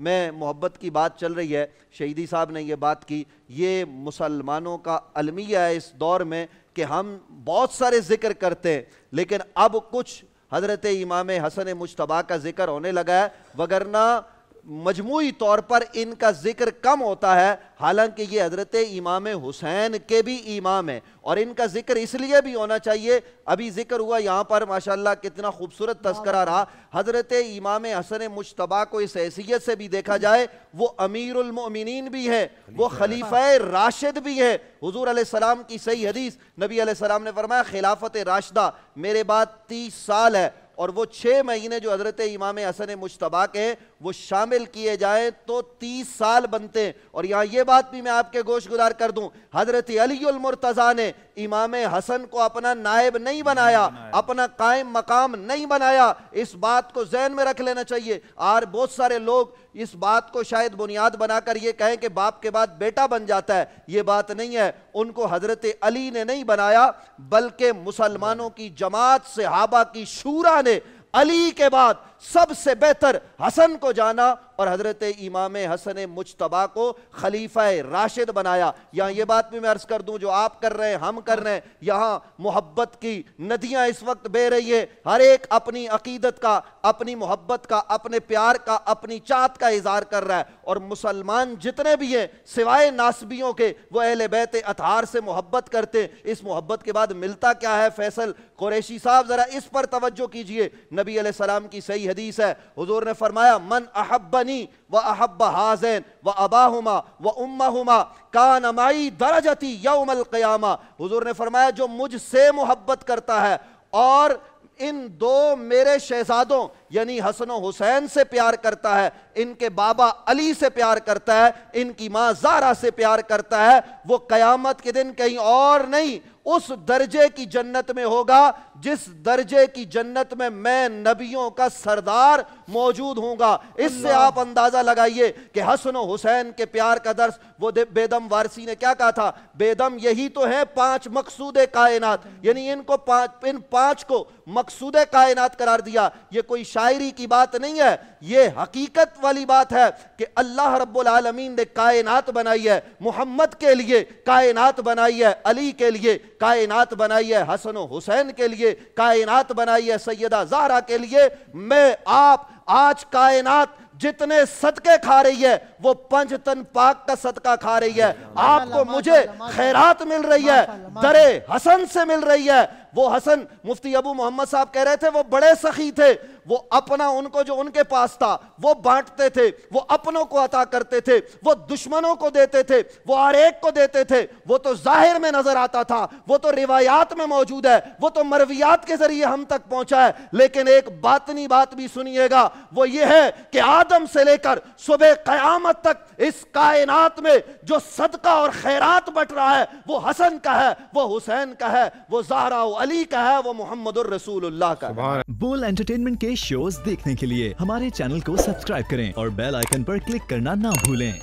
में मोहब्बत की बात चल रही है शहीदी साहब ने यह बात की ये मुसलमानों का अलमिया है इस दौर में कि हम बहुत सारे ज़िक्र करते हैं लेकिन अब कुछ हज़रत इमाम हसन मुशतबा का ज़िक्र होने लगा है वगरना मजमू तौर पर इनका जिक्र कम होता है हालांकि ये हजरत इमाम हुसैन के भी इमाम हैं और इनका जिक्र इसलिए भी होना चाहिए अभी जिक्र हुआ यहाँ पर माशाल्लाह कितना खूबसूरत तस्करा रहा हजरत इमाम हसन मुशतबा को इस हैसियत से भी देखा जाए वो अमीरमिन भी है वो खलीफा राशिद भी है हजूर आलाम की सही हदीस नबी सलाम ने फरमाया खिलाफत राशदा मेरे बाद तीस साल है और वो छः महीने जो हजरत इमाम हसन मुशतबा के वो शामिल किए जाए तो तीस साल बनते हैं और यहाँ ये बात भी मैं आपके गोश गुजार कर दूं हजरत अलीमरतज़ा ने इमाम हसन को अपना नायब नहीं बनाया अपना कायम मकाम नहीं बनाया इस बात को जहन में रख लेना चाहिए और बहुत सारे लोग इस बात को शायद बुनियाद बनाकर ये कहें कि बाप के बाद बेटा बन जाता है ये बात नहीं है उनको हजरत अली ने नहीं बनाया बल्कि मुसलमानों की जमात सहाबा की शूरा ने अली के बाद सबसे बेहतर हसन को जाना और हजरत इमाम हसन मुशतबा को खलीफा राशिद बनाया यहां ये बात भी मैं अर्ज कर दूं जो आप कर रहे हैं हम कर रहे हैं यहां मोहब्बत की नदियां इस वक्त बह रही है हर एक अपनी अकीदत का अपनी मोहब्बत का अपने प्यार का अपनी चात का इजहार कर रहा है और मुसलमान जितने भी हैं सिवाय नासबियों के वो अहल बैत अतहार से मोहब्बत करते इस मोहब्बत के बाद मिलता क्या है फैसल कुरैशी साहब ज़रा इस पर तवज्जो कीजिए नबी सलाम की सही है हदीस है हुजूर ने फरमाया मन अहब्बनी व अहब हाजैन व अबाहुमा व उम्मा कान अमाई दरजती यौमल क़यामा हुजूर ने फरमाया जो मुझसे मोहब्बत करता है और इन दो मेरे शहजादों यानी हसन हुसैन से प्यार करता है इनके बाबा अली से प्यार करता है इनकी माँ जारा से प्यार करता है वो कयामत के दिन कहीं और नहीं उस दर्जे की जन्नत में होगा जिस दर्जे की जन्नत में मैं नबियों का सरदार मौजूद होगा इससे आप अंदाजा लगाइए कि हसन हुसैन के प्यार का दर्श वो बेदम वारसी ने क्या कहा था बेदम यही तो है पांच मकसूद कायनात यानी इनको पांच इन पांच को मकसूद कायनात करार दिया ये कोई शायरी की बात नहीं है ये हकीकत वाली बात है कि अल्लाह रब्बुल ने कायनात बनाई है मोहम्मद के लिए कायनात बनाई है अली के लिए कायनात बनाई है हसन हुसैन के लिए कायनात बनाई है सैदा जहरा के लिए मैं आप आज कायनात जितने सदके खा रही है वो पंच तन पाक का सदका खा रही है आपको मुझे खैरात मिल रही है दरे हसन से मिल रही है वो हसन मुफ्ती अबू मोहम्मद साहब कह रहे थे वो बड़े सखी थे वो अपना उनको जो उनके पास था वो बांटते थे वो अपनों को अता करते थे वो दुश्मनों को देते थे वो हर एक को देते थे वो तो जाहिर में नजर आता था वो तो रिवायात में मौजूद है वो तो मरवियात के जरिए हम तक पहुंचा है लेकिन एक बातनी बात भी सुनिएगा वो ये है कि आदम से लेकर सुबह क्यामत तक इस कायनात में जो सदका और खैरात बट रहा है वो हसन का है वो हुसैन का है वो जहरा अली का है वो मोहम्मद रसूलुल्लाह का बोल एंटरटेनमेंट के शोज देखने के लिए हमारे चैनल को सब्सक्राइब करें और बेल आइकन पर क्लिक करना ना भूलें